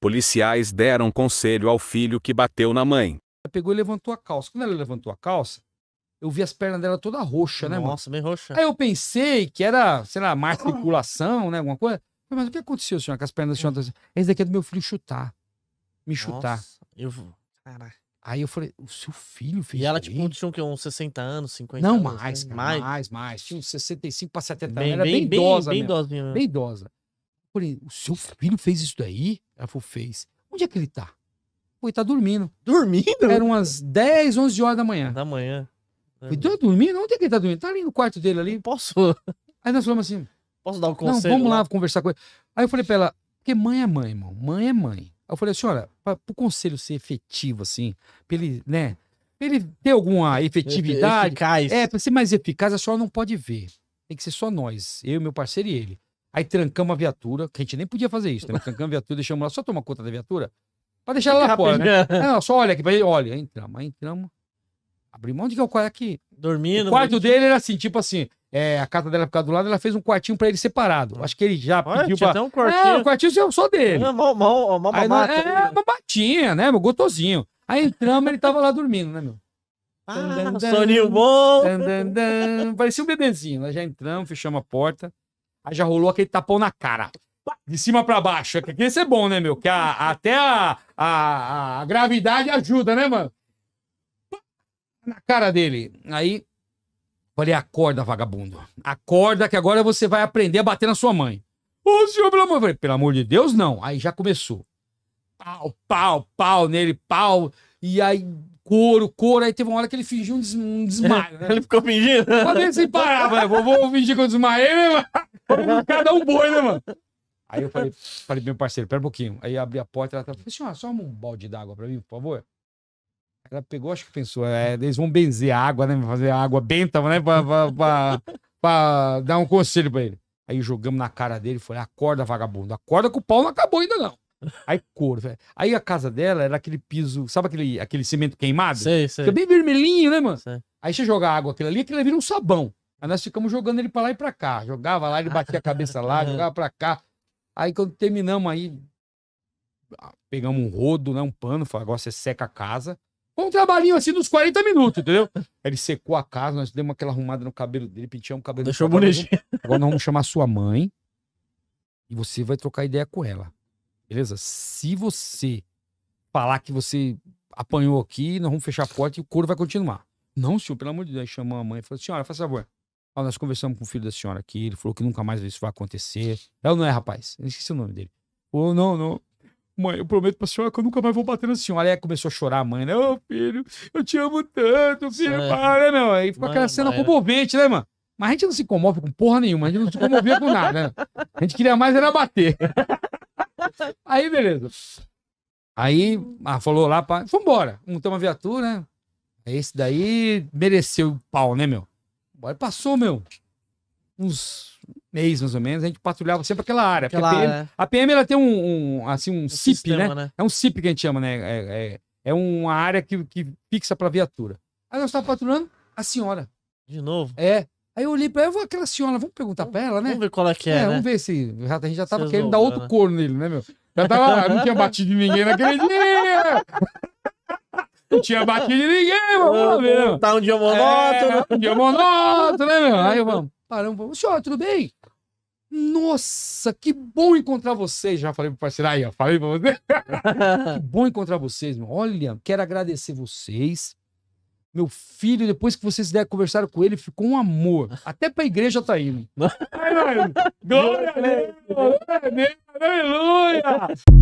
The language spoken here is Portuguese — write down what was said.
Policiais deram conselho ao filho que bateu na mãe. Ela pegou e levantou a calça. Quando ela levantou a calça, eu vi as pernas dela toda roxa, né, mano? Nossa, bem roxa. Aí eu pensei que era, sei lá, má articulação, né, alguma coisa. Mas o que aconteceu, senhor, com as pernas do senhor? Esse daqui é do meu filho chutar. Me chutar. Nossa, eu Caraca. Aí eu falei, o seu filho fez E ela, tipo, tinha o quê? Uns 60 anos, 50 não, anos? Assim, mais, né? mais, mais, mais. Tinha uns 65 para 70 bem, anos. Era bem, bem idosa bem, né? bem, Idosa mesmo. Bem idosa. Falei, o seu filho fez isso daí? Ela falou, fez. Onde é que ele tá? Falei, tá dormindo. Dormindo? Eram umas 10, 11 horas da manhã. Da manhã. foi tá dormindo? Onde é que ele tá dormindo? Tá ali no quarto dele ali. Posso? Aí nós falamos assim. Posso dar um conselho? Não, vamos lá, lá conversar com ele. Aí eu falei pra ela, porque mãe é mãe, irmão. Mãe é mãe. Aí eu falei, senhora, assim, para o conselho ser efetivo, assim, pra ele, né? Pra ele ter alguma efetividade. Eficaz. É, pra ser mais eficaz, a senhora não pode ver. Tem que ser só nós, eu, meu parceiro e ele. Aí trancamos a viatura, que a gente nem podia fazer isso, né? Trancamos a viatura, deixamos lá, só toma conta da viatura, pra deixar ela lá fora, né? Não, só olha aqui, olha, entramos, aí entramos. Abrimos onde que é o quarto aqui? Dormindo. O quarto dele era assim, tipo assim, é, a casa dela ficava do lado, ela fez um quartinho pra ele separado. Acho que ele já Olha, pediu pra... Um quartinho. É, o quartinho só dele. Ah, é, uma, uma, uma Aí, É, uma batinha, né, meu? Gotosinho. Aí entramos, ele tava lá dormindo, né, meu? Ah, soninho bom! Dan, dan, dan. Parecia um bebezinho. Nós já entramos, fechamos a porta. Aí já rolou aquele tapão na cara. De cima para baixo. É que esse é bom, né, meu? Que a, até a, a, a gravidade ajuda, né, mano? Na cara dele. Aí Falei, acorda, vagabundo. Acorda que agora você vai aprender a bater na sua mãe. Ô, senhor, pelo amor. pelo amor de Deus, não. Aí já começou. Pau, pau, pau nele, pau. E aí couro, couro. Aí teve uma hora que ele fingiu um, des um desmaio, né? Ele ficou fingindo? Falei sem parar, velho. Né? Vou, vou fingir que eu desmaiei, né, mano? Cada um boi, né, mano? Aí eu falei, falei meu parceiro, pera um pouquinho. Aí abri a porta, ela falou, senhora, assim, só um balde d'água pra mim, por favor. Ela pegou, acho que pensou, é, eles vão benzer a água, né? Fazer a água benta, né? Pra, pra, pra, pra, dar um conselho pra ele. Aí jogamos na cara dele, foi acorda, vagabundo, acorda que o pau não acabou ainda não. Aí couro, velho. Aí a casa dela era aquele piso, sabe aquele, aquele cimento queimado? Sei, sei. Fica bem vermelhinho, né, mano? Sei. Aí você joga água aquilo ali, aquilo vira um sabão. Aí nós ficamos jogando ele pra lá e pra cá. Jogava lá, ele batia a ah, cabeça lá, é. jogava pra cá. Aí quando terminamos aí, ah, pegamos um rodo, né, um pano, falou, agora você seca a casa. Foi um trabalhinho assim nos 40 minutos, entendeu? Aí ele secou a casa, nós demos aquela arrumada no cabelo dele, penteamos o cabelo Deixou bonitinho. Agora nós vamos chamar sua mãe e você vai trocar ideia com ela. Beleza? Se você falar que você apanhou aqui, nós vamos fechar a porta e o couro vai continuar. Não, senhor, pelo amor de Deus. Aí chamou a mãe e falou: assim, senhora, faz favor. Ó, nós conversamos com o filho da senhora aqui, ele falou que nunca mais isso vai acontecer. Ela não é, rapaz. Eu esqueci o nome dele. Ou não, não. Mãe, eu prometo pra senhora que eu nunca mais vou bater na senhora. Aí começou a chorar a mãe, né? Ô, oh, filho, eu te amo tanto, filho, é para, não. Né, Aí ficou aquela cena mano. comovente, né, mano? Mas a gente não se comove com porra nenhuma, a gente não se comovia com nada, né? A gente queria mais era bater. Aí, beleza. Aí, ah, falou lá, pá, foi embora. Montamos uma viatura, né? É esse daí mereceu o pau, né, meu? Agora passou, meu. Uns mês, mais ou menos, a gente patrulhava sempre aquela área. Aquela a, PM, área. a PM, ela tem um, um assim, um, um CIP, né? sistema, né? né? É um CIP que a gente chama, né? É, é, é uma área que, que fixa pra viatura. Aí nós tava patrulhando a senhora. De novo? É. Aí eu olhei pra ela, eu vou, aquela senhora, vamos perguntar pra ela, né? Vamos ver qual é que é, é né? Vamos ver se... a gente já tava Vocês querendo dar outro cor né? corno nele, né, meu? Já tava, não tinha batido em ninguém naquele dia! Não tinha batido em ninguém, mano né, meu. Tá um dia monótono. É, um dia monótono, né, meu? Aí eu, vamos, paramos, vamos. Senhor, tudo bem? Nossa, que bom encontrar vocês. Já falei pro parceiro aí, ó. Falei pra você. que bom encontrar vocês, meu. Olha, quero agradecer vocês. Meu filho, depois que vocês deram conversar com ele, ficou um amor. Até pra igreja tá indo. Glória a Deus! Aleluia!